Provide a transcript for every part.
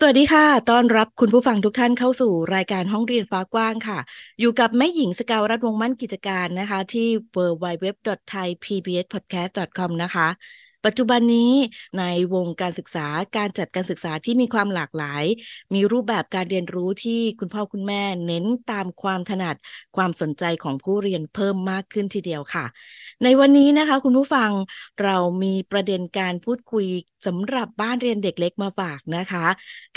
สวัสดีค่ะต้อนรับคุณผู้ฟังทุกท่านเข้าสู่รายการห้องเรียนฟ้ากว้างค่ะ อยู่กับแม่หญิงสกาวรัฐวงมั่นกิจการนะคะ ที่ www.thaipbspodcast.com นะคะปัจจุบันนี้ในวงการศึกษาการจัดการศึกษาที่มีความหลากหลาย มีรูปแบบการเรียนรู้ที่คุณพ่อคุณแม่ เน้นตามความถนัดความสนใจของผู้เรียนเพิ่มมากขึ้นทีเดียวค่ะ ในวันนี้นะคะ คุณผู้ฟังเรามีประเด็นการพูดคุยสำหรับบ้านเรียนเด็กเล็กมาฝากนะคะ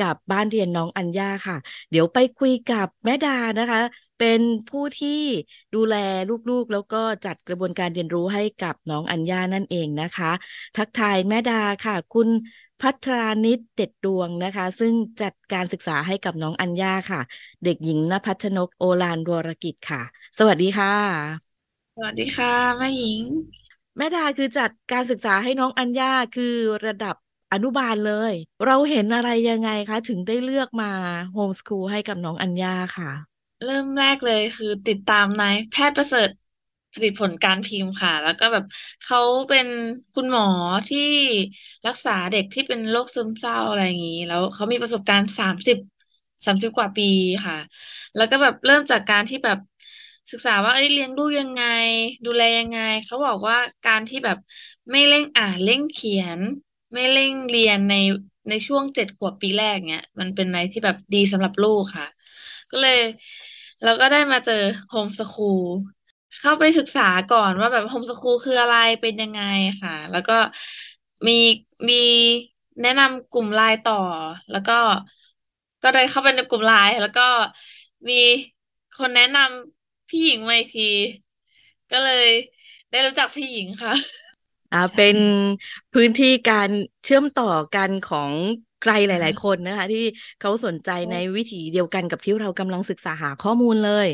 กับบ้านเรียนน้องอัญญาค่ะ เดี๋ยวไปคุยกับแม่ดานะคะเป็นผู้ที่ดูแลลูกๆแล้วก็จัดกระบวนการเรียนรู้ให้กับน้องอัญญานั่นเองนะคะ ทักทายแม่ดาค่ะ คุณพัทรานิตเด็ดดวงนะคะ ซึ่งจัดการศึกษาให้กับน้องอัญญาค่ะ เด็กหญิงนภัชนกโอลานวรกิจค่ะ สวัสดีค่ะ สวัสดีค่ะแม่หญิง แม่ดาคือจัดการศึกษาให้น้องอัญญาคือระดับอนุบาลเลย เราเห็นอะไรยังไงคะถึงได้เลือกมาโฮมสคูลให้กับน้องอัญญาค่ะเริ่มแรกเลยคือติดตามนายแพทย์ประเสริฐผลิตผลการพิมพ์ค่ะ แล้วก็แบบเขาเป็นคุณหมอที่รักษาเด็กที่เป็นโรคซึมเศร้าอะไรอย่างนี้แล้วเขามีประสบการณ์สามสิบสามสิบกว่าปีค่ะ แล้วก็แบบเริ่มจากการที่แบบศึกษาว่าเอ้ยเลี้ยงลูกยังไงดูแลยังไงเขาบอกว่าการที่แบบไม่เร่งอ่านเร่งเขียน ไม่เร่งเรียนในในช่วงเจ็ดขวบปีแรกเนี้ยมันเป็นอะไรที่แบบดีสำหรับลูกค่ะ ก็เลยแล้วก็ได้มาเจอโฮมสคูล เข้าไปศึกษาก่อนว่าแบบโฮมสคูลคืออะไรเป็นยังไงค่ะ แล้วก็มีมีแนะนำกลุ่มไลน์ต่อ แล้วก็ก็ได้เข้าไปในกลุ่มไลน์แล้วก็มีคนแนะนำพี่หญิงมาอีกที ก็เลยได้รู้จักพี่หญิงค่ะอ่าเป็นพื้นที่การเชื่อมต่อกันของใครหลาย ๆ คน นะคะที่เขาสนใจในวิถีเดียวกันกับ ที่เรากำลังศึกษา หาข้อมูลเลย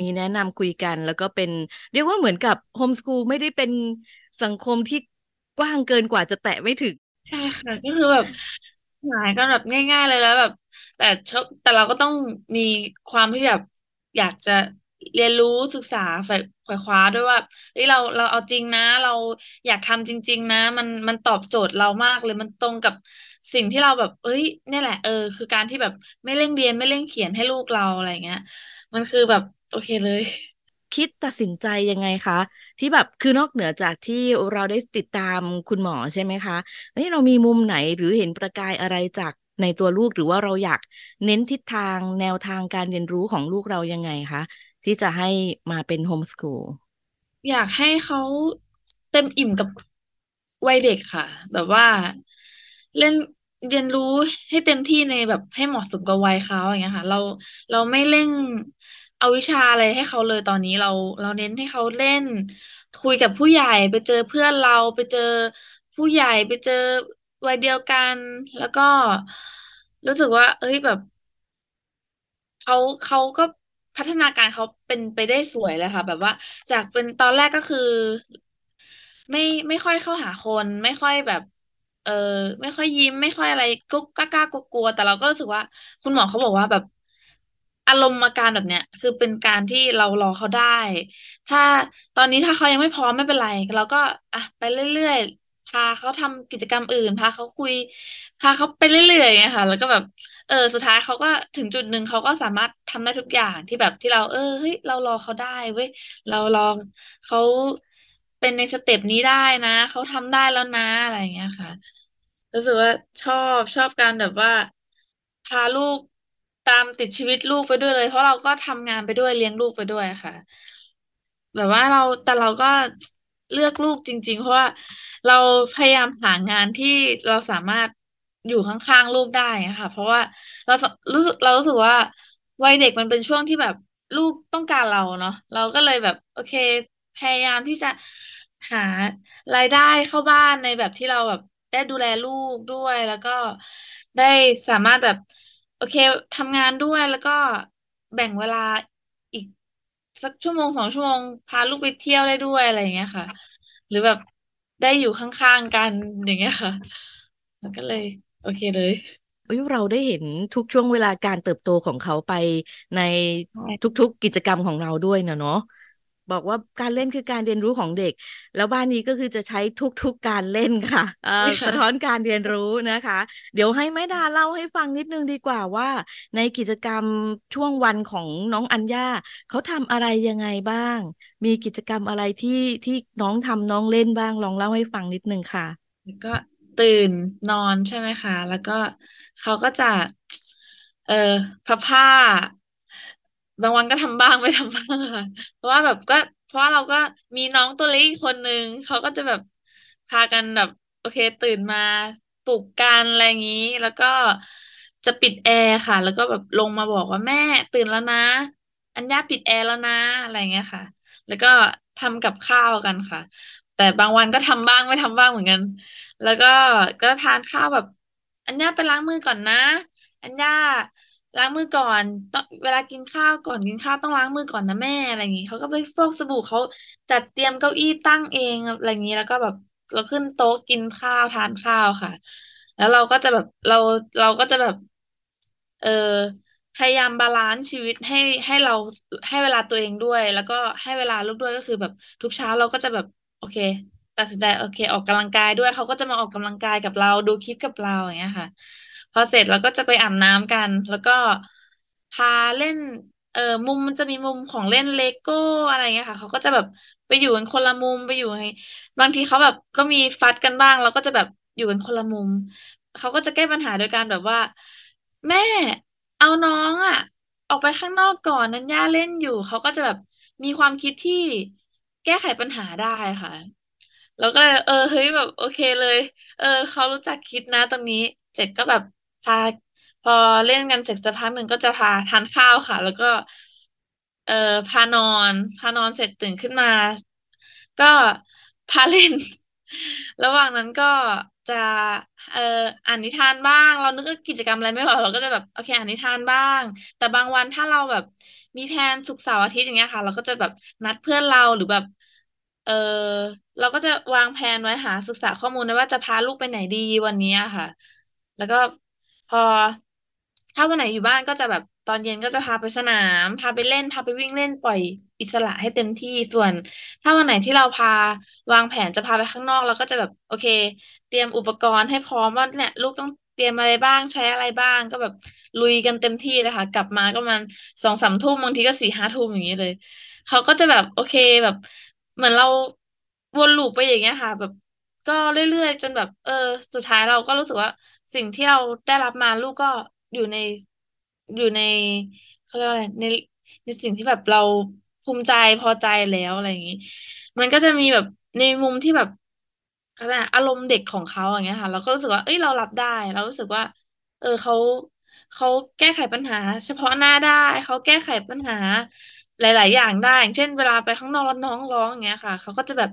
มีแนะนำคุยกันแล้วก็เป็น เรียกว่าเหมือนกับโฮมสกูลไม่ได้เป็นสังคมที่กว้างเกินกว่าจะแตะ ไม่ ถึงใช่ ค่ะ ก็คือ แบบหายก็ แบบ ง่าย ๆ เลยแล้วแบบ แต่ชกแต่เราก็ต้องมีความที่แบบอยากจะเรียนรู้ศึกษาฝ่ายขวายคว้าด้วยว่าเฮ้ยเราเราเอาจริงนะ เราอยากทำจริง ๆ นะ มันมันตอบโจทย์เรามากเลยมันตรงกับสิ่งที่เราแบบ เอ้ยนี่แหละ เออ คือการที่แบบไม่เร่งเรียนไม่เร่งเขียนให้ลูกเราอะไรเงี้ย มันคือแบบ โอเคเลย คิดตัดสินใจยังไงคะ ที่แบบคือนอกเหนือจากที่เราได้ติดตามคุณหมอใช่ไหมคะเฮ้ยเรามีมุมไหนหรือเห็นประกายอะไรจากในตัวลูกหรือว่าเราอยากเน้นทิศทางแนวทางการเรียนรู้ของลูกเรายังไงคะ ที่จะให้มาเป็นโฮมสกูล อยากให้เขาเต็มอิ่มกับวัยเด็กค่ะ แบบว่าเล่นเรียนรู้ให้เต็มที่ในแบบให้เหมาะสมกับวัยเขาอย่างเงี้ยค่ะ เราเราไม่เร่งเอาวิชาอะไรให้เขาเลยตอนนี้เรา เราเน้นให้เขาเล่นคุยกับผู้ใหญ่ไปเจอเพื่อนเราไปเจอผู้ใหญ่ไปเจอวัยเดียวกัน แล้วก็ รู้สึกว่า เอ้ยแบบเขาเขาก็พัฒนาการเขาเป็นไปได้สวยเลยค่ะ แบบว่า จากเป็นตอนแรกก็คือไม่ไม่ค่อยเข้าหาคนไม่ค่อยแบบเออไม่ค่อยยิ้มไม่ค่อยอะไรก็กล้ากลัววแต่เราก็รู้สึกว่า คุณหมอเขาบอกว่าแบบอารมณ์อาการแบบเนี้ยคือเป็นการที่เรารอเขาได้ ถ้าตอนนี้ถ้าเขายังไม่พร้อมไม่เป็นไรเราก็อ่ะไปเรื่อยๆพาเขาทำกิจกรรมอื่นพาเขาคุย พาเขาไปเรื่อยๆไงค่ะ แล้วก็แบบ เออ สุดท้ายเขาก็ถึงจุดหนึ่งเขาก็สามารถทำได้ทุกอย่างที่แบบที่เรา เออเฮ้ยเรารอเขาได้เว้ยเรารอเขาเป็นในสเต็ปนี้ได้นะ เขาทำได้แล้วนะอะไรเงี้ยค่ะ รู้สึกว่าชอบชอบการแบบว่า พาลูกตามติดชีวิตลูกไปด้วยเลย เพราะเราก็ทำงานไปด้วยเลี้ยงลูกไปด้วยค่ะ แบบว่าเราแต่เราก็เลือกลูกจริง ๆ เพราะว่าเราพยายามหางานที่เราสามารถอยู่ข้างๆลูกได้ค่ะ เพราะว่าเรารู้สึกเรารู้สึกว่า วัยเด็กมันเป็นช่วงที่แบบลูกต้องการเราเนาะเราก็เลยแบบ โอเคพยายามที่จะหารายได้เข้าบ้านในแบบที่เราแบบได้ดูแลลูกด้วยแล้วก็ได้สามารถแบบโอเคทำงานด้วยแล้วก็แบ่งเวลาอีกสักชั่วโมงสองชั่วโมงพาลูกไปเที่ยวได้ด้วยอะไรอย่างเงี้ยค่ะ หรือแบบได้อยู่ข้างๆกันอย่างเงี้ยค่ะแล้วก็เลยโอเคเลยเราได้เห็นทุกช่วงเวลาการเติบโตของเขาไปในทุกๆกิจกรรมของเราด้วยเนาะบอกว่าการเล่นคือการเรียนรู้ของเด็ก แล้วบ้านนี้ก็คือจะใช้ทุกๆการเล่นค่ะสะท้อนการเรียนรู้นะคะ เดี๋ยวให้แม่ดาเล่าให้ฟังนิดนึงดีกว่าว่า ในกิจกรรมช่วงวันของน้องอัญญาเขาทำอะไรยังไงบ้าง มีกิจกรรมอะไรที่ที่น้องทำน้องเล่นบ้าง ลองเล่าให้ฟังนิดนึงค่ะก็ตื่นนอนใช่ไหมคะแล้วก็เขาก็จะ เอ่อผ้าบางวันก็ทำบ้าง ไม่ทำบ้างค่ะ เพราะว่าแบบก็เพราะว่าเราก็มีน้องตัวเล็กอีกคนนึงเขาก็จะแบบพากันแบบโอเคตื่นมา ปลุกกันอะไรอย่างนี้ แล้วก็จะปิดแอร์ค่ะ แล้วก็แบบลงมาบอกว่าแม่ตื่นแล้วนะ อัญญาปิดแอร์แล้วนะอะไรเงี้ยค่ะ แล้วก็ทำกับข้าวกันค่ะ แต่บางวันก็ทำบ้างไม่ทำบ้างเหมือนกัน แล้วก็ก็ทานข้าวแบบอัญญาไปล้างมือก่อนนะอัญญาล้างมือ ก่อนต้องเวลากินข้าวก่อน กินข้าว ต้องล้างมือก่อนนะแม่ อะไรอย่างงี้ เขาก็ไปฟอกสบู่เขาจัดเตรียมเก้าอี้ตั้งเองอะไรอย่างงี้ แล้วก็แบบเราขึ้นโต๊ะกินข้าวทานข้าวค่ะ แล้วเราก็จะแบบเราเราก็จะแบบ เออพยายามบาลานซ์ชีวิตให้ให้เราให้เวลาตัวเองด้วย แล้วก็ให้เวลาลูกด้วยก็คือ แบบทุกเช้าเราก็จะแบบ โอเคตัดสินใจโอเค ออกกำลังกายด้วยเขาก็จะมาออกกำลังกายกับเราดูคลิปกับเราอย่างเงี้ยค่ะพอเสร็จเราก็จะไปอาบน้ำกัน แล้วก็พาเล่น เออมุมมันจะมีมุมของเล่นเลโก้อะไรเงี้ยค่ะเขาก็จะแบบไปอยู่กันคนละมุมไปอยู่บางทีเขาแบบก็มีฟัดกันบ้างเราก็จะแบบอยู่กันคนละมุมเขาก็จะแก้ปัญหาโดยการแบบว่า แม่เอาน้องอะออกไปข้างนอกก่อนนั้นย่าเล่นอยู่เขาก็จะแบบมีความคิดที่แก้ไขปัญหาได้ค่ะ แล้วก็เเออเฮ้ยแบบ โอเคเลย เออเขารู้จักคิดนะตรงนี้ เจ็ดก็แบบพาพอเล่นกันเสร็จสักพักหนึ่งก็จะพาทานข้าวค่ะ แล้วก็ เอ่อพานอนพานอนเสร็จตื่นขึ้นมา ก็ พาเล่นระหว่างนั้นก็จะ เอ่ออ่านนิทานบ้างเรานึกกิจกรรมอะไรไม่ออกเราก็จะแบบโอเคอ่านนิทานบ้าง แต่บางวันถ้าเราแบบมีแพนศุกเสาร์อาทิตย์อย่างเงี้ยค่ะ เราก็จะแบบนัดเพื่อนเราหรือแบบ เออเราก็จะวางแผนไว้หาศึกษาข้อมูลนะว่าจะพาลูกไปไหนดีวันนี้ค่ะ แล้วก็พอถ้าวันไหนอยู่บ้านก็จะแบบ ตอนเย็นก็จะพาไปสนาม พาไปเล่น พาไปวิ่งเล่นปล่อยอิสระให้เต็มที่ส่วน ถ้าวันไหนที่เราพาวางแผนจะพาไปข้างนอกเราก็จะแบบ โอเค เตรียมอุปกรณ์ให้พร้อมว่าเนี่ย ลูกต้องเตรียมอะไรบ้างใช้อะไรบ้าง ก็แบบลุยกันเต็มที่นะคะ กลับมาก็มันสองสามทุ่มบางทีก็สี่ห้าทุ่มอย่างนี้เลยเขาก็จะแบบ โอเคแบบเหมือนเราวนลูปไปอย่างเงี้ยค่ะ แบบ ก็เรื่อยๆจนแบบเออ สุดท้ายเราก็รู้สึกว่าสิ่งที่เราได้รับมาลูกก็อยู่ในอยู่ในเขาเรียกว่าอะไรในในสิ่งที่แบบเราภูมิใจพอใจแล้วอะไรอย่างนี้ มันก็จะมีแบบในมุมที่แบบอะไรอารมณ์เด็กของเขาอย่างเงี้ยค่ะเราก็รู้สึกว่าเอ้ย เรารับได้ เรารู้สึกว่า เออเขาเขาแก้ไขปัญหา เฉพาะหน้าได้เขาแก้ไขปัญหา หลาย ๆ อย่างได้อย่างเช่น เวลาไปข้างนอกแล้วน้องร้องอย่างเงี้ยค่ะเขาก็จะแบบ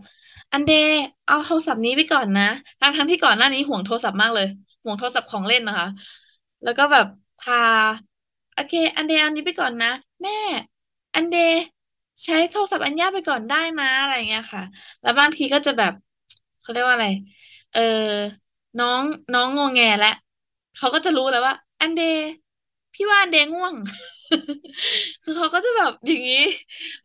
อันเดเอาโทรศัพท์นี้ไปก่อนนะทั้งทั้งที่ก่อนหน้านี้ห่วงโทรศัพท์มากเลยห่วงโทรศัพท์ของเล่นนะคะ แล้วก็แบบพาโอเค อันเดย์อันนี้ไปก่อนนะ แม่ อันเดย์ใช้โทรศัพท์อันย่าไปก่อนได้นะอะไรเงี้ยค่ะ แล้วบางทีก็จะแบบเขาเรียกว่าอะไร เออน้องน้องงงแงและเขาก็จะรู้แล้วว่า อันเดย์พี่ว่าอันเดย์ง่วง คือเขาก็จะแบบอย่างนี้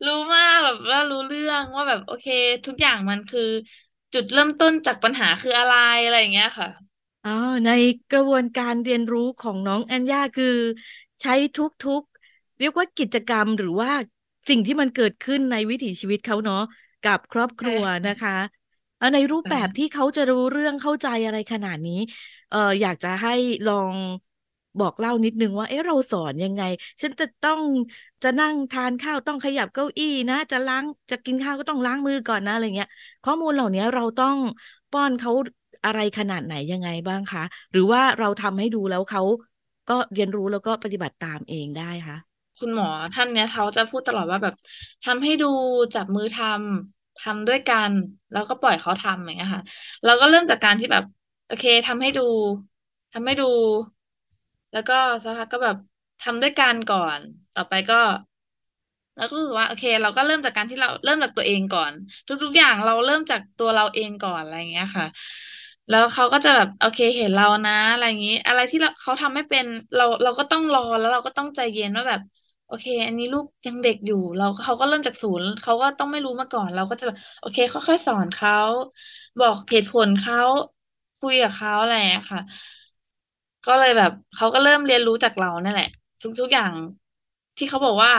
รู้มากแบบว่ารู้เรื่องว่าแบบโอเค ทุกอย่างมันคือจุดเริ่มต้นจากปัญหาคืออะไรอะไรอย่างเงี้ยค่ะอ๋อในกระบวนการเรียนรู้ของน้องแอนยาคือ ใช้ทุกๆ เรียกว่ากิจกรรมหรือว่าสิ่งที่มันเกิดขึ้นในวิถีชีวิตเขาเนาะกับครอบครัวนะคะอในรูปแบบที่เขาจะรู้เรื่องเข้าใจอะไรขนาดนี้ เอออยากจะให้ลองบอกเล่านิดนึงว่า เอ๊ะเราสอนยังไงฉันจะต้องจะนั่งทานข้าวต้องขยับเก้าอี้นะ จะล้างจะกินข้าวก็ต้องล้างมือก่อนนะอะไรเงี้ยข้อมูลเหล่านี้เราต้องป้อนเขาอะไรขนาดไหนยังไงบ้างคะ หรือว่าเราทำให้ดูแล้วเขาก็เรียนรู้แล้วก็ปฏิบัติตามเองได้คะ คุณหมอท่านเนี้ยเขาจะพูดตลอดว่าแบบทำให้ดูจับมือทำทำด้วยกัน แล้วก็ปล่อยเขาทำอย่างเงี้ยค่ะเราก็เริ่มจากการที่แบบโอเคทำให้ดูทำให้ดู แล้วก็สักพักก็แบบทำด้วยกันก่อน ต่อไปก็ แล้วก็รู้สึกว่าโอเคเราก็เริ่มจากการที่เราเริ่มจากตัวเองก่อน ทุก ๆอย่างเราเริ่มจากตัวเราเองก่อนอะไรอย่างเงี้ยค่ะแล้วเขาก็จะแบบโอเคเห็นเรานะอะไรอย่างนี้ อะไรที่เขาทำไม่เป็นเราเราก็ต้องรอแล้วเราก็ต้องใจเย็นว่าแบบ โอเค อันนี้ลูกยังเด็กอยู่ เราเขาก็เริ่มจากศูนย์เขาก็ต้องไม่รู้มาก่อน เราก็จะแบบโอเคค่อยๆสอนเขาบอกเหตุผลเขาคุยกับเขาอะไรค่ะ ก็เลยแบบเขาก็เริ่มเรียนรู้จากเรานั่นแหละทุกๆอย่างที่เขาบอกว่า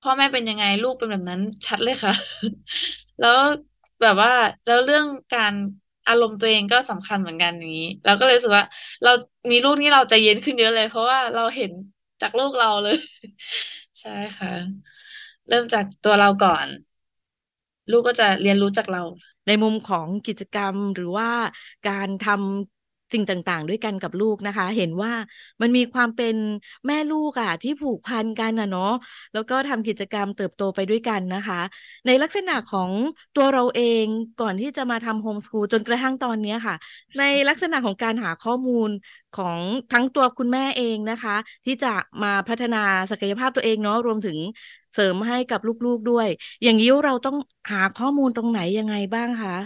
พ่อแม่เป็นยังไงลูกเป็นแบบนั้น ชัดเลยค่ะ แล้วแบบว่าแล้วเรื่องการอารมณ์ตัวเองก็สำคัญเหมือนกันนี้เราก็เลยรู้สึกว่า เรามีลูกนี่เราจะเย็นขึ้นเยอะเลย เพราะว่าเราเห็นจากลูกเราเลย ใช่ค่ะ เริ่มจากตัวเราก่อน ลูกก็จะเรียนรู้จากเรา ในมุมของกิจกรรมหรือว่าการทำสิ่งต่างๆ ด้วยกันกับลูกนะคะ เห็นว่ามันมีความเป็นแม่ลูกอะ่ะที่ผูกพันกันนะเนาะ แล้วก็ทำกิจกรรมเติบโตไปด้วยกันนะคะ ในลักษณะของตัวเราเองก่อนที่จะมาทำโฮมสกูลจนกระทั่งตอนนี้ค่ะ ในลักษณะของการหาข้อมูลของทั้งตัวคุณแม่เองนะคะ ที่จะมาพัฒนาศักยภาพตัวเองเนาะรวมถึงเสริมให้กับลูกๆ ด้วย อย่างนี้เราต้องหาข้อมูลตรงไหนยังไงบ้างคะ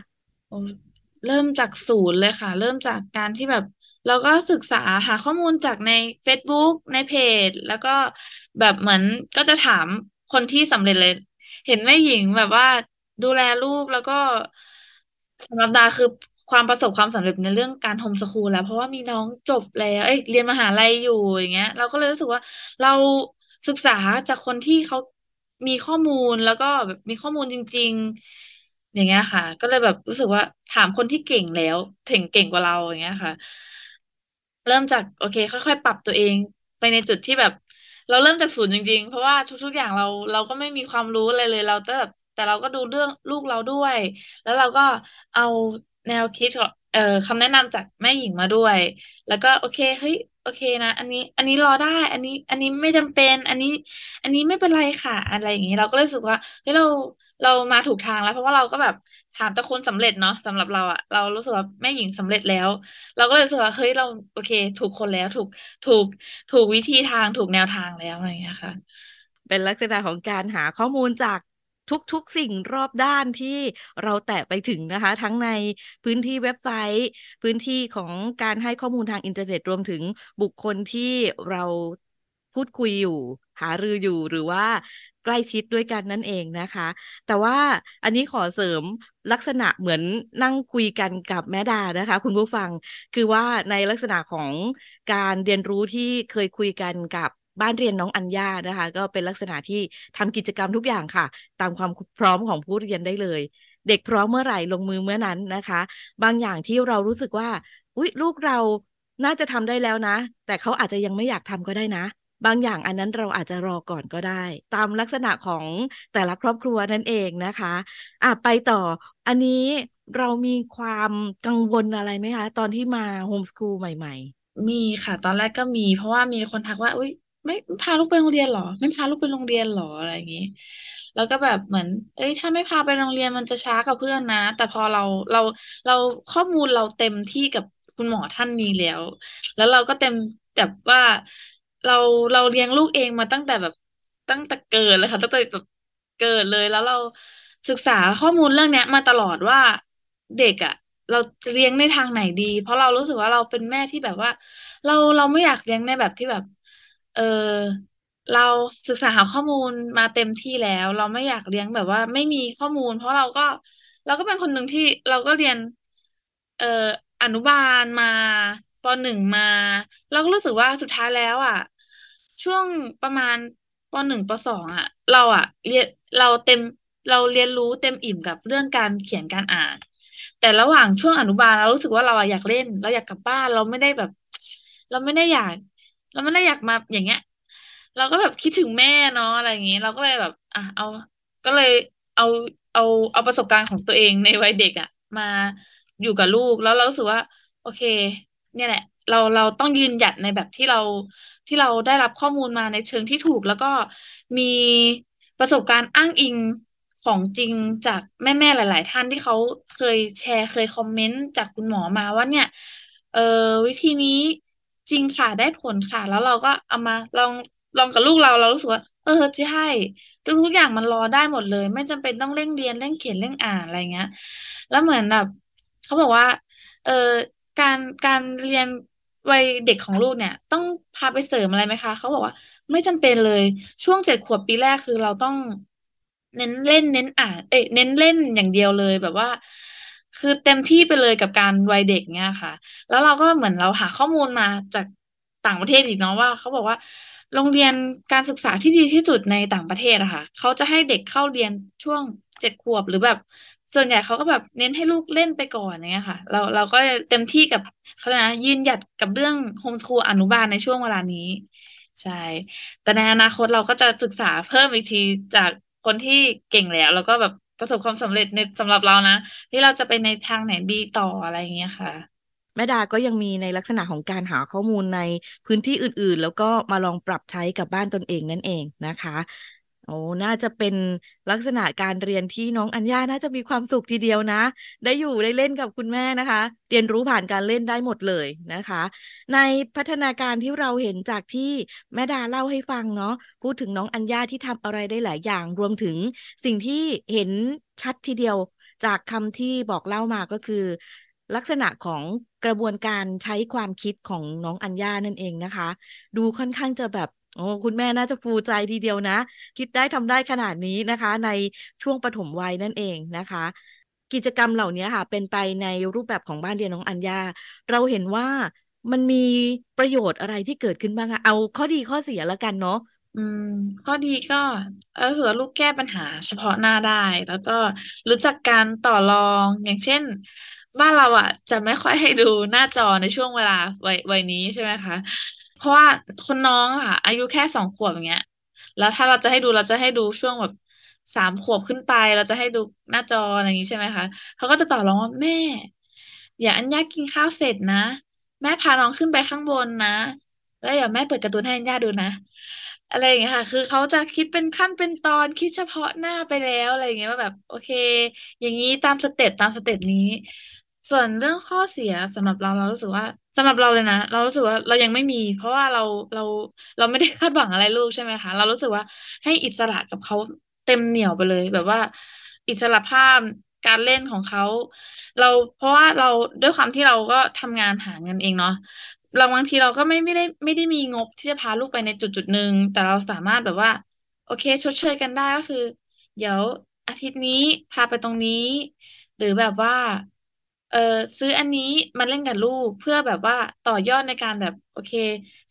เริ่มจากศูนย์เลยค่ะ เริ่มจากการที่แบบ เราก็ศึกษาหาข้อมูลจากใน Facebook ในเพจ แล้วก็แบบเหมือน ก็จะถามคนที่สำเร็จเลยเห็นแม่หญิงแบบว่าดูแลลูกแล้วก็สำหรับดาคือความประสบความสำเร็จในเรื่องการโฮมสคูลแล้วเพราะว่ามีน้องจบแล้ว เอ้ยเรียนมหาลัยอยู่ อย่างเงี้ยเราก็เลยรู้สึกว่า เราศึกษาจากคนที่เขามีข้อมูลแล้วก็แบบมีข้อมูลจริง ๆ อย่างเงี้ยค่ะ ก็เลยแบบรู้สึกว่าถามคนที่เก่งแล้วเถึงเก่งกว่าเราอย่างเงี้ยค่ะ เริ่มจากโอเคค่อยๆ ปรับตัวเอง ไปในจุดที่แบบ เราเริ่มจากศูนย์จริงๆ เพราะว่า ทุกๆ อย่างเราเราก็ไม่มีความรู้อะไรเลยเราแต่แบบแต่เราก็ดูเรื่องลูกเราด้วย แล้วเราก็เอาแนวคิดเอ่อคำแนะนำจากแม่หญิงมาด้วย แล้วก็โอเคเฮ้ยโอเคนะ อันนี้ อันนี้รอได้ อันนี้ อันนี้ไม่จำเป็น อันนี้ อันนี้ไม่เป็นไรค่ะ อะไรอย่างนี้เราก็รู้สึกว่า เฮ้ยเรา เรามาถูกทางแล้ว เพราะว่าเราก็แบบถามจากคนสำเร็จเนาะสำหรับเราอะเรารู้สึกว่าแม่หญิงสำเร็จแล้ว เราก็เลยรู้สึกว่า เฮ้ยเราโอเค ถูกคนแล้วถูกถูกถูกวิธีทางถูกแนวทางแล้วอะไรอย่างเงี้ยค่ะ เป็นลักษณะของการหาข้อมูลจากทุกๆ สิ่งรอบด้านที่เราแตะไปถึงนะคะ ทั้งในพื้นที่เว็บไซต์ พื้นที่ของการให้ข้อมูลทางอินเทอร์เน็ต รวมถึงบุคคลที่เราพูดคุยอยู่ หารืออยู่หรือว่า ใกล้ชิดด้วยกันนั่นเองนะคะ แต่ว่าอันนี้ขอเสริมลักษณะเหมือนนั่งคุยกันกับแม่ดานะคะ คุณผู้ฟังคือว่าในลักษณะของการเรียนรู้ที่เคยคุยกันกับบ้านเรียนน้องอัญญานะคะ ก็เป็นลักษณะที่ทำกิจกรรมทุกอย่างค่ะ ตามความพร้อมของผู้เรียนได้เลย เด็กพร้อมเมื่อไหร่ลงมือเมื่อนั้นนะคะ บางอย่างที่เรารู้สึกว่า อุ๊ย ลูกเรา น่าจะทำได้แล้วนะ แต่เขาอาจจะยังไม่อยากทำก็ได้นะ บางอย่างอันนั้นเราอาจจะรอก่อนก็ได้ ตามลักษณะของแต่ละครอบครัวนั่นเองนะคะอ่ะไปต่อ อันนี้เรามีความกังวลอะไรไหมคะ ตอนที่มาโฮมสคูลใหม่ ๆ มีค่ะ ตอนแรกก็มี เพราะว่ามีคนทักว่า อุ้ยไม่พาลูกไปโรงเรียนหรอ ไม่พาลูกไปโรงเรียนหรออะไรอย่างนี้ แล้วก็แบบเหมือนเอ้ยถ้าไม่พาไปโรงเรียนมันจะช้ากับเพื่อนนะ แต่พอเราเราเราข้อมูลเราเต็มที่กับคุณหมอท่านนี้แล้ว แล้วเราก็เต็มแบบว่าเราเราเลี้ยงลูกเองมาตั้งแต่แบบตั้งแต่เกิดเลยค่ะตั้งแต่แบบเกิดเลย แล้วเราศึกษาข้อมูลเรื่องเนี้ย มาตลอดว่าเด็กอะ่ะเราเลี้ยงในทางไหนดีเพราะเรารู้สึกว่าเราเป็นแม่ที่แบบว่า เราเราไม่อยากเลี้ยงในแบบที่แบบเออเราศึกษาหาข้อมูลมาเต็มที่แล้ว เราไม่อยากเลี้ยงแบบว่าไม่มีข้อมูล เพราะเราก็เราก็เป็นคนหนึ่งที่เราก็เรียน เอ่ออนุบาลมาปหนึ่งมาเราก็รู้สึกว่าสุดท้ายแล้วอ่ะ ช่วงประมาณปหนึ่งปสองอ่ะ เราอ่ะเรียนเราเต็มเราเรียนรู้เต็มอิ่มกับเรื่องการเขียนการอ่าน แต่ระหว่างช่วงอนุบาลเรารู้สึกว่าเราอยากเล่น เราอยากกลับบ้านเราไม่ได้แบบ เราไม่ได้อยากเราไม่ได้อยากมาอย่างเงี้ยเราก็แบบคิดถึงแม่เนาะอะไรอย่างเงี้ยเราก็เลยแบบอ่ะเอาก็เลยเอาเอาเอาประสบการณ์ของตัวเองในวัยเด็กอะมาอยู่กับลูก แล้วเรารู้สึกว่า โอเค เนี่ยแหละเราเราต้องยืนหยัดในแบบที่เราที่เราได้รับข้อมูลมาในเชิงที่ถูกแล้วก็มีประสบการณ์อ้างอิงของจริงจากแม่ๆหลาย ๆ ท่านที่เขาเคยแชร์เคยคอมเมนต์จากคุณหมอมาว่าเนี่ยเออวิธีนี้จริงค่ะ ได้ผลค่ะ แล้วเราก็เอามาลองลองกับลูกเราเรารู้สึกว่าเออใช่ทุกทุกอย่างมันรอได้หมดเลย ไม่จำเป็นต้องเร่งเรียนเร่งเขียนเร่งอ่านอะไรเงี้ยแล้วเหมือนแบบเขาบอกว่า เออการการเรียนวัยเด็กของลูกเนี่ย ต้องพาไปเสริมอะไรไหมคะเขาบอกว่า ไม่จำเป็นเลย ช่วงเจ็ดขวบปีแรกคือเราต้อง เน้นเล่นเน้นอ่านเอ้ยเน้นเล่นอย่างเดียวเลยแบบว่าคือเต็มที่ไปเลยกับการวัยเด็กเนี่ยค่ะ แล้วเราก็เหมือนเราหาข้อมูลมาจากต่างประเทศอีกเนาะว่าเขาบอกว่า โรงเรียนการศึกษาที่ดีที่สุดในต่างประเทศอะค่ะ เขาจะให้เด็กเข้าเรียนช่วงเจ็ดขวบ หรือแบบส่วนใหญ่เขาก็แบบเน้นให้ลูกเล่นไปก่อนอย่างเงี้ยค่ะ เราเราก็เต็มที่กับเขาเลยนะยืนหยัดกับเรื่องโฮมสคูลอนุบาลในช่วงเวลานี้ ใช่ แต่ในอนาคตเราก็จะศึกษาเพิ่มอีกทีจากคนที่เก่งแล้ว แล้วก็แบบประสบความสำเร็จในสำหรับเรานะ ที่เราจะไปในทางไหนดีต่ออะไรอย่างเงี้ยค่ะ แม่ดาก็ยังมีในลักษณะของการหาข้อมูลในพื้นที่อื่นๆ แล้วก็มาลองปรับใช้กับบ้านตนเองนั่นเองนะคะโอ้ น่าจะเป็นลักษณะการเรียนที่น้องอัญญาน่าจะมีความสุขทีเดียวนะ ได้อยู่ ได้เล่นกับคุณแม่นะคะ เรียนรู้ผ่านการเล่นได้หมดเลยนะคะ ในพัฒนาการที่เราเห็นจากที่แม่ดาเล่าให้ฟังเนาะ พูดถึงน้องอัญญาที่ทำอะไรได้หลายอย่าง รวมถึงสิ่งที่เห็นชัดทีเดียวจากคำที่บอกเล่ามาก็คือ ลักษณะของกระบวนการใช้ความคิดของน้องอัญญานั่นเองนะคะ ดูค่อนข้างจะแบบโอ้คุณแม่น่าจะฟูใจทีเดียวนะ คิดได้ทำได้ขนาดนี้นะคะ ในช่วงปฐมวัยนั่นเองนะคะ กิจกรรมเหล่านี้ค่ะ เป็นไปในรูปแบบของบ้านเรียนน้องอัญญาเราเห็นว่ามันมีประโยชน์อะไรที่เกิดขึ้นบ้างะเอาข้อดีข้อเสียแล้วกันเนาะอืม ข้อดีก็รู้สึกว่าลูกแก้ปัญหา เฉพาะหน้าได้ แล้วก็รู้จักการต่อรองอย่างเช่น บ้านเราอ่ะ จะไม่ค่อยให้ดูหน้าจอในช่วงเวลาวัยวัยนี้ใช่ไหมคะเพราะว่าคนน้องค่ะ อายุแค่สองขวบอย่างเงี้ย แล้วถ้าเราจะให้ดูเราจะให้ดูช่วงแบบสามขวบขึ้นไป เราจะให้ดูหน้าจออะไรอย่างนี้ใช่ไหมคะเขาก็จะต่อรองว่า แม่ อย่าอัญญากินข้าวเสร็จนะ แม่พาน้องขึ้นไปข้างบนนะแล้วอย่าแม่เปิดการ์ตูนให้อัญญาดูนะ อะไรอย่างเงี้ยค่ะ คือเขาจะคิดเป็นขั้นเป็นตอนคิดเฉพาะหน้าไปแล้วอะไรอย่างเงี้ยว่าแบบโอเค อย่างนี้ตามสเต็ปตามสเต็ปนี้ส่วนเรื่องข้อเสียสำหรับเราเรารู้สึกว่าสำหรับเราเลยนะเรารู้สึกว่าเรายังไม่มีเพราะว่าเราเราเราไม่ได้คาดหวังอะไรลูกใช่ไหมคะ เรารู้สึกว่าให้อิสระกับเขาเต็มเหนี่ยวไปเลย แบบว่าอิสระภาพการเล่นของเขาเราเพราะว่าเราด้วยความที่เราก็ทำงานหาเงินเองเนาะเราบางทีเราก็ไม่ไม่ได้ไม่ได้มีงบที่จะพาลูกไปในจุดจุดหนึ่งแต่เราสามารถแบบว่า โอเคชดเชยกันได้ก็คือ เดี๋ยวอาทิตย์นี้พาไปตรงนี้ หรือแบบว่าเออซื้ออันนี้มาเล่นกับลูกเพื่อแบบว่าต่อยอดในการแบบโอเค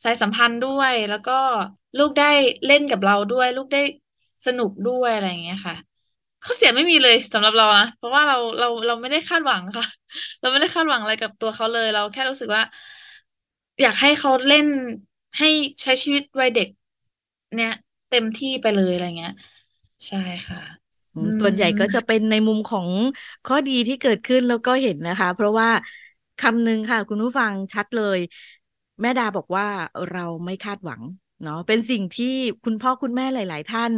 สา้สัมพันธ์ด้วยแล้วก็ลูกได้เล่นกับเราด้วย ลูกได้สนุกด้วยอะไรอย่างเงี้ยค่ะข้อเสียไม่มีเลยสำหรับเรานะเพราะว่าเราเราเราไม่ได้คาดหวังค่ะ เราไม่ได้คาดหวังอะไรกับตัวเขาเลยเราแค่รู้สึกว่า อยากให้เขาเล่นให้ใช้ชีวิตวัยเด็ก เนี่ย เต็มที่ไปเลยอะไรเงี้ย ใช่ค่ะส่วนใหญ่ก็จะเป็นในมุมของข้อดีที่เกิดขึ้นแล้วก็เห็นนะคะ เพราะว่าคำหนึ่งค่ะ คุณผู้ฟังชัดเลย แม่ดาบอกว่าเราไม่คาดหวังเนาะเป็นสิ่งที่คุณพ่อคุณแม่หลาย ๆ ท่าน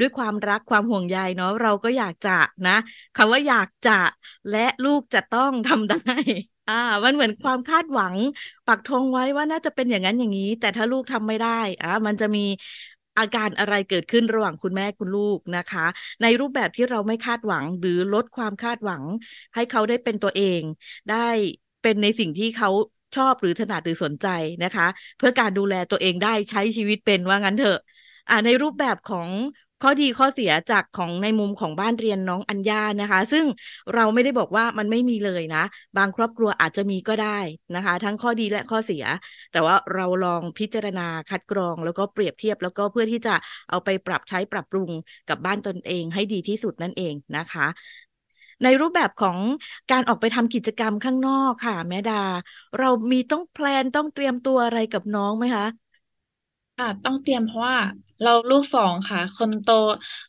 ด้วยความรักความห่วงใยเนาะเราก็อยากจะนะคำว่าอยากจะและลูกจะต้องทำได้ อ่า มันเหมือนความคาดหวัง ปักธงไว้ว่าน่าจะเป็นอย่างนั้นอย่างนี้ แต่ถ้าลูกทำไม่ได้อ่ามันจะมีอาการอะไรเกิดขึ้นระหว่างคุณแม่คุณลูกนะคะ ในรูปแบบที่เราไม่คาดหวัง หรือลดความคาดหวัง ให้เขาได้เป็นตัวเองได้เป็นในสิ่งที่เขาชอบหรือถนัดหรือสนใจนะคะ เพื่อการดูแลตัวเองได้ใช้ชีวิตเป็นว่างั้นเถอะ อ่าในรูปแบบของข้อดีข้อเสียจากของในมุมของบ้านเรียนน้องอัญญานะคะ ซึ่งเราไม่ได้บอกว่ามันไม่มีเลยนะ บางครอบครัวอาจจะมีก็ได้นะคะ ทั้งข้อดีและข้อเสีย แต่ว่าเราลองพิจารณาคัดกรองแล้วก็เปรียบเทียบ แล้วก็เพื่อที่จะเอาไปปรับใช้ปรับปรุงกับบ้านตนเองให้ดีที่สุดนั่นเองนะคะ ในรูปแบบของการออกไปทำกิจกรรมข้างนอกค่ะ แม่ดา เรามีต้องแพลนต้องเตรียมตัวอะไรกับน้องไหมคะค่ะต้องเตรียมเพราะว่าเราลูกสองค่ะ คนโต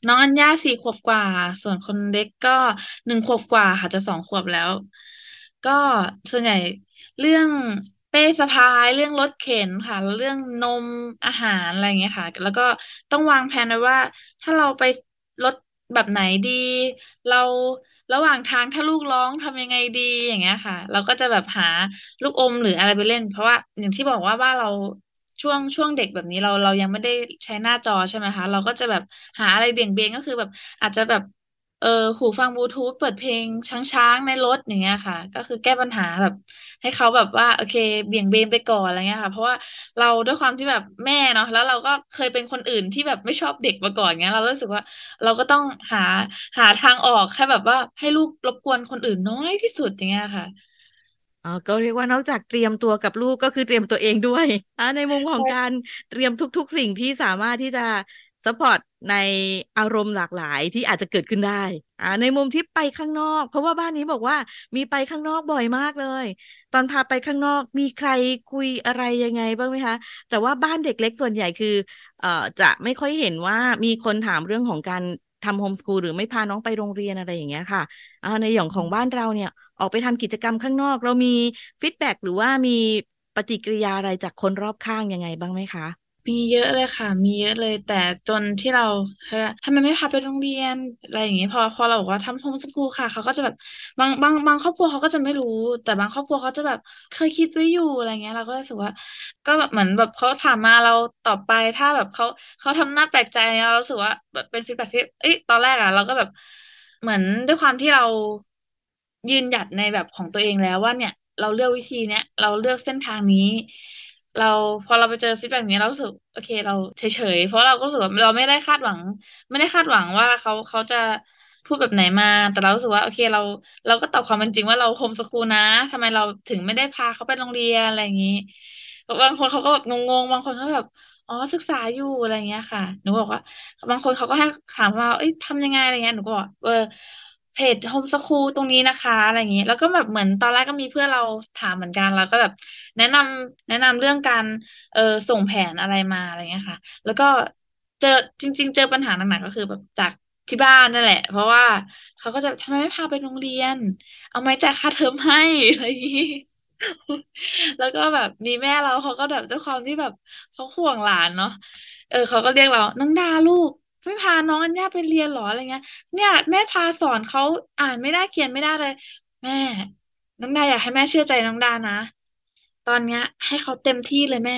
น้องอัญญาสี่ขวบกว่า ส่วนคนเล็กก็หนึ่งขวบกว่าค่ะจะสองขวบแล้ว ก็ส่วนใหญ่ เรื่องเป้สะพาย เรื่องรถเข็นค่ะ เรื่องนมอาหารอะไรเงี้ยค่ะ แล้วก็ต้องวางแผนไว้ว่า ถ้าเราไปรถแบบไหนดี เราระหว่างทางถ้าลูกร้องทำยังไงดีอย่างเงี้ยค่ะเราก็จะแบบหาลูกอมหรืออะไรไปเล่น เพราะว่าอย่างที่บอกว่าว่าเราช่วงช่วงเด็กแบบนี้เราเรายังไม่ได้ใช้หน้าจอใช่ไหมคะ เราก็จะแบบหาอะไรเบี่ยงเบนก็คือแบบอาจจะแบบเออหูฟังบลูทูธเปิดเพลงช้างงในรถอย่างเงี้ยค่ะ ก็คือแก้ปัญหาแบบ ให้เขาแบบว่าโอเคเบี่ยงเบนไปก่อนอะไรเงี้ยค่ะ เพราะว่าเราด้วยความที่แบบแม่เนาะแล้วเราก็เคยเป็นคนอื่นที่แบบไม่ชอบเด็กมาก่อนเงี้ยเรารู้สึกว่าเราก็ต้องหาหาทางออกแค่แบบว่าให้ลูกรบกวนคนอื่นน้อยที่สุดอย่างเงี้ยค่ะอ๋อก็เรียกว่านอกจากเตรียมตัวกับลูกก็คือเตรียมตัวเองด้วยอ่าในมุมของการเตรียมทุกๆสิ่งที่สามารถที่จะสปอร์ตในอารมณ์หลากหลายที่อาจจะเกิดขึ้นได้อ่าในมุมที่ไปข้างนอก เพราะว่าบ้านนี้บอกว่ามีไปข้างนอกบ่อยมากเลย ตอนพาไปข้างนอกมีใครคุยอะไรยังไงบ้างไหมคะแต่ว่าบ้านเด็กเล็กส่วนใหญ่คือเอ่อจะไม่ค่อยเห็นว่ามีคนถามเรื่องของการทำโฮมสกูลหรือไม่พาน้องไปโรงเรียนอะไรอย่างเงี้ยค่ะ ในอย่างของบ้านเราเนี่ย ออกไปทำกิจกรรมข้างนอก เรามีฟีดแบ็กหรือว่ามีปฏิกิริยาอะไร จากคนรอบข้างยังไงบ้างไหมคะมีเยอะเลยค่ะ มีเยอะเลยแต่จนที่เราทำไมไม่พาไปโรงเรียนอะไรอย่างนงี้พอพอเราบอกว่าทำโฮมสกูลค่ะเขาก็จะแบบ บางบาง บางครอบครัวเขาก็จะไม่รู้ แต่บางครอบครัวเขาจะแบบเคยคิดไว้อยู่อะไรเงี้ย เราก็รู้สึกว่า ก็แบบเหมือนแบบเขาถามมาเราตอบไปถ้าแบบเขาเขาทำหน้าแปลกใจเราราสึกว่าแบบเป็นฟีดแบ็กที่เอ้ยตอนแรกอ่ะเราก็แบบเหมือนด้วยความที่เรายืนหยัดในแบบของตัวเองแล้วว่าเนี่ย เราเลือกวิธีเนี้ยเราเลือกเส้นทางนี้เราพอเราไปเจอฟีดแบ็กนี้เรารู้สึกโอเค เราเฉยๆเพราะเราก็รู้สึกว่าเราไม่ได้คาดหวัง ไม่ได้คาดหวังว่าเขาเขาจะพูดแบบไหนมา แต่เรารู้สึกว่าโอเค เรา เราก็ตอบความเป็นจริงว่าเราโฮมสกูลนะ ทำไมเราถึงไม่ได้พาเขาไปโรงเรียนอะไรอย่างนี้บางคนเขาก็แบบงงๆบางคนเขาแบบอ๋อศึกษาอยู่อะไรเงี้ยค่ะหนูบอกว่าบางคนเขาก็ให้ถามว่า เอ้ยทำยังไงอะไรเงี้ยหนูก็บอกเออเพจโฮมสคูลตรงนี้นะคะอะไรอย่เงี้ยแล้วก็แบบเหมือนตอนแรกก็มีเพื่อนเราถามเหมือนกันเราก็แบบแนะนำแนะนำเรื่องการเออส่งแผนอะไรมาอะไรเงี้ยค่ะ แล้วก็เจอจริง ๆ เจอปัญหาหนักๆก็คือแบบจากที่บ้านนั่นแหละ เพราะว่าเขาก็จะทำไมไม่พาไปโรงเรียน เอาไมจ่ายค่าเทอมให้อะไรอย่างนี้แล้วก็แบบมีแม่เราเขาก็แบบด้วยความที่แบบเขาห่วงหลานเนาะเออเขาก็เรียกเรา น้องดาลูก ไม่พาน้อง อันนี้ไปเรียนหรออะไรเงี้ย เนี่ยแม่พาสอนเขาอ่านไม่ได้เขียนไม่ได้เลยแม่ น้องดาอยากให้แม่เชื่อใจน้องดานะตอนเนี้ยให้เขาเต็มที่เลยแม่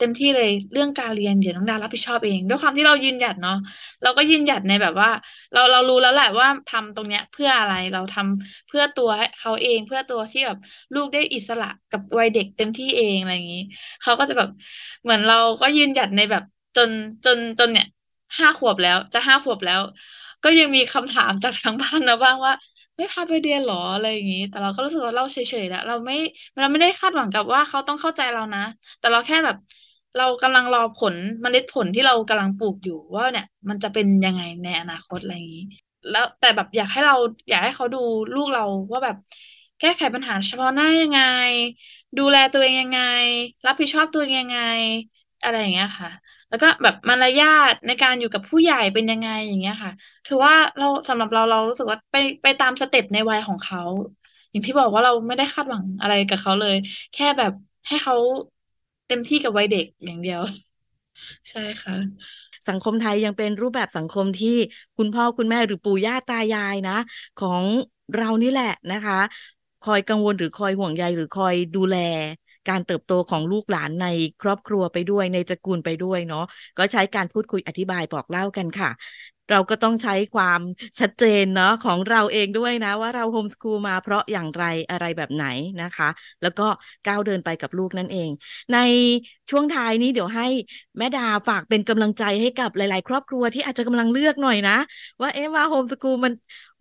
เต็มที่เลยเรื่องการเรียนเดี๋ยวน้องดารับผิดชอบเอง ด้วยความที่เรายืนหยัดเนาะเราก็ยืนหยัดในแบบว่า เราเรารู้แล้วแหละว่าทำตรงเนี้ยเพื่ออะไรเราทำเพื่อตัวเขาเองเพื่อตัวที่แบบลูกได้อิสระกับวัยเด็กเต็มที่เองอะไรอย่างนี้เขาก็จะแบบเหมือนเราก็ยืนหยัดในแบบจนจนจนเนี่ยห้าขวบแล้วจะห้าขวบแล้ว ก็ยังมีคำถามจากทางบ้านนะบ้างว่าไม่พาไปเรียนหรออะไรอย่างนี้ แต่เราก็รู้สึกว่าเราเฉยๆแล้ว เราไม่ เราไม่ได้คาดหวังกับว่าเขาต้องเข้าใจเรานะ แต่เราแค่แบบเรากำลังรอผลเมล็ดผลที่เรากำลังปลูกอยู่ว่าเนี่ย มันจะเป็นยังไงในอนาคตอะไรอย่างนี้ แล้วแต่แบบอยากให้เราอยากให้เขาดูลูกเราว่าแบบแก้ไขปัญหาเฉพาะหน้ายังไง ดูแลตัวเองยังไงรับผิดชอบตัวเองยังไงอะไรอย่างเงี้ยค่ะแล้วก็แบบมารยาทในการอยู่กับผู้ใหญ่เป็นยังไงอย่างเงี้ยค่ะถือว่าเราสำหรับเราเรารู้สึกว่าไปไปตามสเต็ปในวัยของเขาอย่างที่บอกว่าเราไม่ได้คาดหวังอะไรกับเขาเลย แค่แบบให้เขาเต็มที่กับวัยเด็กอย่างเดียว ใช่ค่ะสังคมไทยยังเป็นรูปแบบสังคมที่คุณพ่อคุณแม่หรือปู่ย่าตายายนะ ของเรานี่แหละนะคะ คอยกังวลหรือคอยห่วงใยหรือคอยดูแลการเติบโตของลูกหลานในครอบครัวไปด้วยในตระกูลไปด้วยเนาะก็ใช้การพูดคุยอธิบายบอกเล่ากันค่ะ เราก็ต้องใช้ความชัดเจนเนาะของเราเองด้วยนะ ว่าเราโฮมสกูลมาเพราะอย่างไรอะไรแบบไหนนะคะ แล้วก็ก้าวเดินไปกับลูกนั่นเอง ในช่วงท้ายนี้เดี๋ยวให้แม่ดาฝากเป็นกำลังใจให้กับหลายๆครอบครัวที่อาจจะกำลังเลือกหน่อยนะ ว่าเอ๊ะว่าโฮมสกูลมัน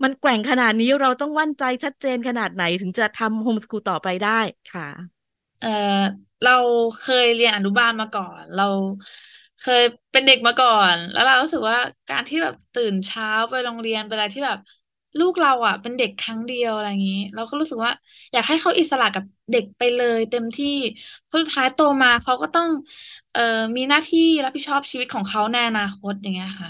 มันแกว่งขนาดนี้เราต้องวั่นใจชัดเจนขนาดไหนถึงจะทำโฮมสกูลต่อไปได้ค่ะเออเราเคยเรียนอนุบาลมาก่อน เราเคยเป็นเด็กมาก่อน แล้วเรารู้สึกว่าการที่แบบตื่นเช้าไปโรงเรียนเป็นอะไรที่แบบลูกเราอ่ะเป็นเด็กครั้งเดียวอะไรอย่างนี้ เราก็รู้สึกว่า อยากให้เขาอิสระกับเด็กไปเลย เต็มที่เพราะสุดท้ายโตมาเขาก็ต้องเอ่อมีหน้าที่รับผิดชอบชีวิตของเขาในอนาคตอย่างเงี้ยค่ะ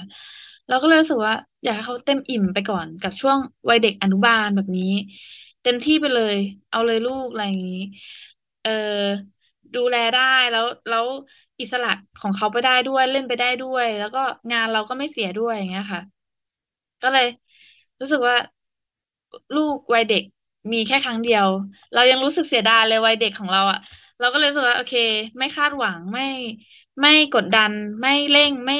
เราก็เลยรู้สึกว่า อยากให้เขาเต็มอิ่มไปก่อนกับช่วงวัยเด็กอนุบาลแบบนี้ เต็มที่ไปเลย เอาเลยลูกอะไรอย่างนี้เออดูแลได้แล้วแล้วอิสระของเขาไปได้ด้วย เล่นไปได้ด้วย แล้วก็งานเราก็ไม่เสียด้วยอย่างเงี้ยค่ะ ก็เลย รู้สึกว่าลูกวัยเด็กมีแค่ครั้งเดียว เรายังรู้สึกเสียดายเลยวัยเด็กของเราอะ่ะเราก็เลยรู้สึกว่าโอเค ไม่คาดหวังไม่ไม่กดดัน ไม่เร่งไม่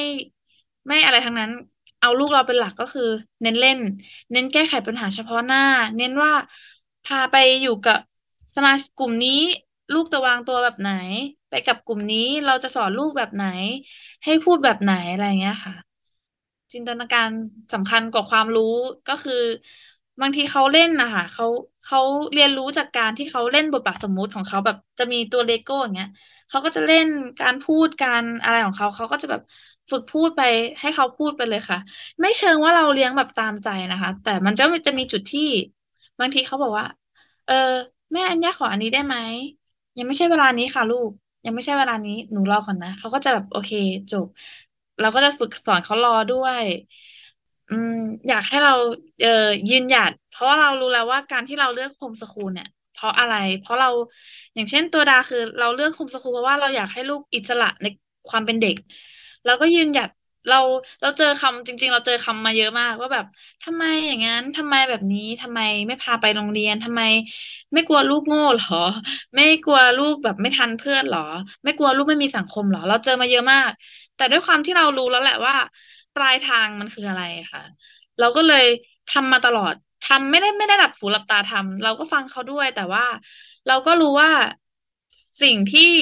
ไม่อะไรทั้งนั้น เอาลูกเราเป็นหลักก็คือ เน้นเล่น เน้นแก้ไขปัญหาเฉพาะหน้า เน้นว่าพาไปอยู่กับสมาชิกกลุ่มนี้ลูกจะวางตัวแบบไหน ไปกับกลุ่มนี้เราจะสอนลูกแบบไหน ให้พูดแบบไหนอะไรเงี้ยค่ะ จินตนาการสำคัญกว่าความรู้ก็คือ บางทีเขาเล่นนะคะเขาเขาเรียนรู้จากการที่เขาเล่นบทบาทสมมุติของเขาแบบจะมีตัวเลโก้อย่างเงี้ยเขาก็จะเล่นการพูดการอะไรของเขา เขาก็จะแบบฝึกพูดไปให้เขาพูดไปเลยค่ะ ไม่เชิงว่าเราเลี้ยงแบบตามใจนะคะ แต่มันจะจะมีจุดที่ บางทีเขาบอกว่า เออแม่อันนี้ขออันนี้ได้ไหมยังไม่ใช่เวลานี้ค่ะลูก ยังไม่ใช่เวลานี้หนูรอก่อนนะเขาก็จะแบบโอเคจบเราก็จะฝึกสอนเขารอด้วย อืมอยากให้เราเอ่อยืนหยัด เพราะาเรารู้แล้วว่าการที่เราเลือกโฮมสคูลเนี่ย เพราะอะไร เพราะเราอย่างเช่น ตัวดาคือเราเลือกโฮมสคูลเพราะว่าเราอยากให้ลูกอิสระในความเป็นเด็กเราก็ยืนหยัดเราเราเจอคำจริง ๆ เราเจอคำมาเยอะมากว่าแบบทำไมอย่างนั้น ทำไมแบบนี้ทำไมไม่พาไปโรงเรียนทำไมไม่กลัวลูกโง่หรอ ไม่กลัวลูกแบบไม่ทันเพื่อนหรอไม่กลัวลูกไม่มีสังคมหรอเราเจอมาเยอะมาก แต่ด้วยความที่เรารู้แล้วแหละว่า ปลายทางมันคืออะไรค่ะ เราก็เลยทำมาตลอด ทำไม่ได้ไม่ได้หลับหูหลับตาทำเราก็ฟังเขาด้วย แต่ว่าเราก็รู้ว่าสิ่งที่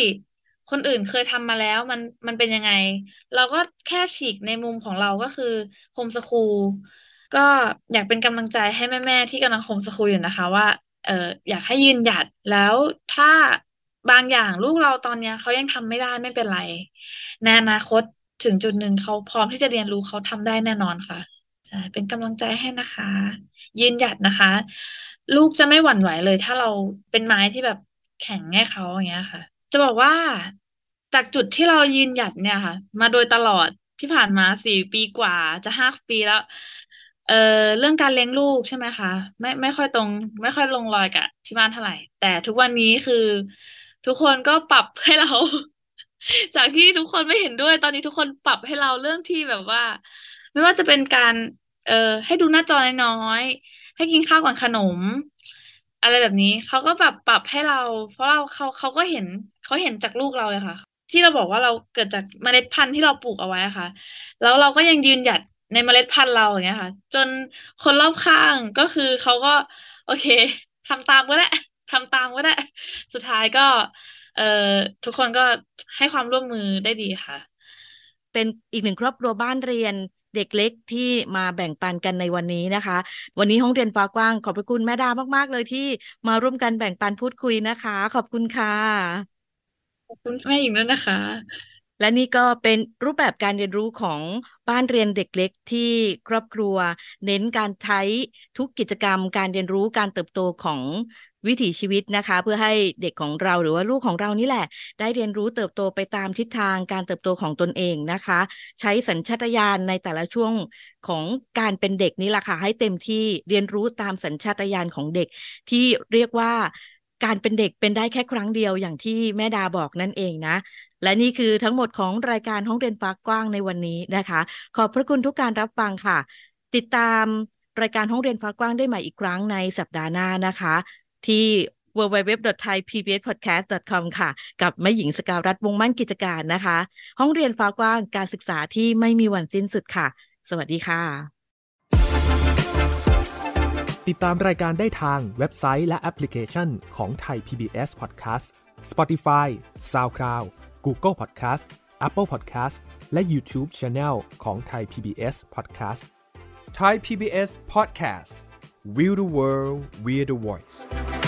คนอื่นเคยทำมาแล้วมันมันเป็นยังไง เราก็แค่ฉีกในมุมของเราก็คือโฮมสคูลก็อยากเป็นกำลังใจให้แม่ๆที่กำลังโฮมสคูลอยู่นะคะ ว่า เอออยากให้ยืนหยัดแล้วถ้าบางอย่างลูกเราตอนนี้เขายังทำไม่ได้ไม่เป็นไรในอนาคตถึงจุดหนึ่งเขาพร้อมที่จะเรียนรู้เขาทำได้แน่นอนค่ะใช่เป็นกำลังใจให้นะคะ ยืนหยัดนะคะ ลูกจะไม่หวั่นไหวเลย ถ้าเราเป็นไม้ที่แบบแข็งให้เขาอย่างเงี้ยค่ะจะบอกว่าจากจุดที่เรายืนหยัดเนี่ยค่ะ มาโดยตลอดที่ผ่านมาสี่ปีกว่า จะห้าปีแล้ว เออเรื่องการเลี้ยงลูกใช่ไหมคะ ไม่ไม่ค่อยตรง ไม่ค่อยลงรอยกับที่บ้านเท่าไหร่ แต่ทุกวันนี้คือ ทุกคนก็ปรับให้เรา จากที่ทุกคนไม่เห็นด้วย ตอนนี้ทุกคนปรับให้เราเรื่องที่แบบว่า ไม่ว่าจะเป็นการ เอ่อให้ดูหน้าจอน้อยให้กินข้าวก่อนขนมอะไรแบบนี้เขาก็แบบปรับให้เรา เพราะเราเขาเขาก็เห็นเขาเห็นจากลูกเราเลยค่ะ ที่เราบอกว่าเราเกิดจากเมล็ดพันธุ์ที่เราปลูกเอาไว้ค่ะ แล้วเราก็ยังยืนหยัดในเมล็ดพันธุ์เราอย่างเงี้ยค่ะ จนคนรอบข้างก็คือเขาก็ โอเค ทำตามก็ได้ทำตามก็ได้ สุดท้ายก็เอ่อทุกคนก็ให้ความร่วมมือได้ดีค่ะ เป็นอีกหนึ่งครอบครัวบ้านเรียนเด็ก เล็ก ที่มาแบ่งปันกันในวันนี้นะคะ วันนี้ห้องเรียนฟ้ากว้างขอบพระคุณแม่ดามาก ๆ เลยที่มาร่วมกันแบ่งปันพูดคุยนะคะ ขอบคุณค่ะ ขอบคุณแม่อีกแล้วนะคะ และนี่ก็เป็นรูปแบบการเรียนรู้ของบ้านเรียนเด็ก เล็ก ที่ครอบครัว เน้นการใช้ทุกกิจกรรมการเรียนรู้การเติบโตของวิถีชีวิตนะคะ เพื่อให้เด็กของเราหรือว่าลูกของเรานี่แหละ ได้เรียนรู้เติบโตไปตามทิศทางการเติบโตของตนเองนะคะ ใช้สัญชาตญาณในแต่ละช่วงของการเป็นเด็กนี่แหละค่ะให้เต็มที่เรียนรู้ตามสัญชาตญาณของเด็ก ที่เรียกว่าการเป็นเด็กเป็นได้แค่ครั้งเดียวอย่างที่แม่ดาบอกนั่นเองนะและนี่คือทั้งหมดของรายการห้องเรียนฟ้ากว้างในวันนี้นะคะ ขอบพระคุณทุกการรับฟังค่ะ ติดตามรายการห้องเรียนฟ้ากว้างได้ใหม่อีกครั้งในสัปดาห์หน้านะคะที่ www.thaipbspodcast.com ค่ะ กับแม่หญิงสกาวรัฐวงมั่นกิจการนะคะ ห้องเรียนฟ้ากว้าง การศึกษาที่ไม่มีวันสิ้นสุดค่ะ สวัสดีค่ะ ติดตามรายการได้ทางเว็บไซต์และแอปพลิเคชัน ของไทย PBS Podcast Spotify SoundCloud Google Podcast Apple Podcast และ YouTube Channel ของไทย PBS Podcast Thai PBS Podcast We are the world, we are the voice.